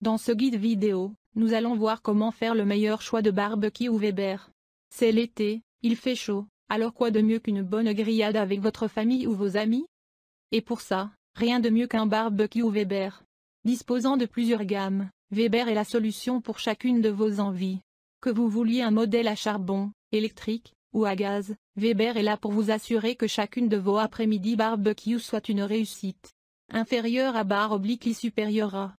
Dans ce guide vidéo, nous allons voir comment faire le meilleur choix de barbecue ou Weber. C'est l'été, il fait chaud, alors quoi de mieux qu'une bonne grillade avec votre famille ou vos amis Et pour ça, rien de mieux qu'un barbecue ou Weber. Disposant de plusieurs gammes, Weber est la solution pour chacune de vos envies. Que vous vouliez un modèle à charbon, électrique, ou à gaz, Weber est là pour vous assurer que chacune de vos après-midi barbecue soit une réussite. Inférieure à bar oblique et supérieure à.